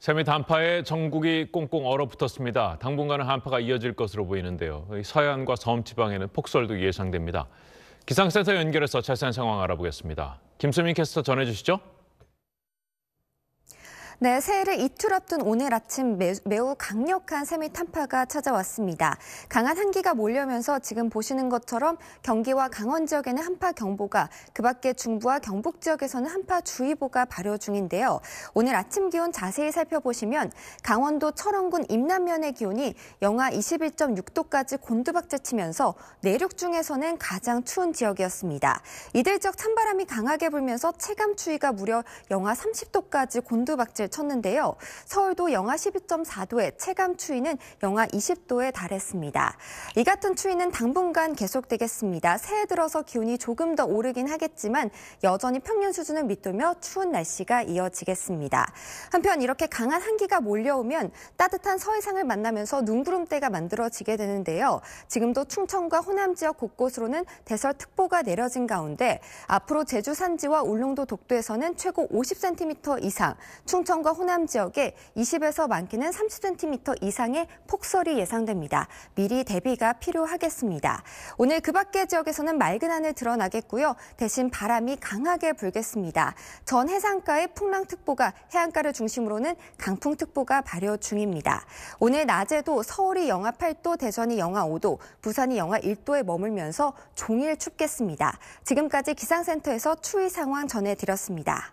세미 단파에 전국이 꽁꽁 얼어붙었습니다. 당분간은 한파가 이어질 것으로 보이는데요. 서해안과 섬 지방에는 폭설도 예상됩니다. 기상센터 연결해서 자세한 상황 알아보겠습니다. 김수민 캐스터 전해주시죠. 네, 새해를 이틀 앞둔 오늘 아침 매우 강력한 세미 탄파가 찾아왔습니다. 강한 한기가 몰려면서 지금 보시는 것처럼 경기와 강원 지역에는 한파 경보가, 그 밖에 중부와 경북 지역에서는 한파 주의보가 발효 중인데요. 오늘 아침 기온 자세히 살펴보시면 강원도 철원군 임남면의 기온이 영하 21.6도까지 곤두박질 치면서 내륙 중에서는 가장 추운 지역이었습니다. 이들 지역 찬바람이 강하게 불면서 체감 추위가 무려 영하 30도까지 곤두박질 쳤는데요. 서울도 영하 12.4도에 체감 추위는 영하 20도에 달했습니다. 이 같은 추위는 당분간 계속되겠습니다. 새해 들어서 기온이 조금 더 오르긴 하겠지만 여전히 평년 수준을 밑돌며 추운 날씨가 이어지겠습니다. 한편 이렇게 강한 한기가 몰려오면 따뜻한 서해상을 만나면서 눈구름대가 만들어지게 되는데요. 지금도 충청과 호남 지역 곳곳으로는 대설특보가 내려진 가운데 앞으로 제주 산지와 울릉도 독도에서는 최고 50cm 이상, 충청 충청과 호남 지역에 20에서 많게는 30cm 이상의 폭설이 예상됩니다. 미리 대비가 필요하겠습니다. 오늘 그 밖의 지역에서는 맑은 하늘 드러나겠고요. 대신 바람이 강하게 불겠습니다. 전해상가의 풍랑특보가 해안가를 중심으로는 강풍특보가 발효 중입니다. 오늘 낮에도 서울이 영하 8도, 대전이 영하 5도, 부산이 영하 1도에 머물면서 종일 춥겠습니다. 지금까지 기상센터에서 추위 상황 전해드렸습니다.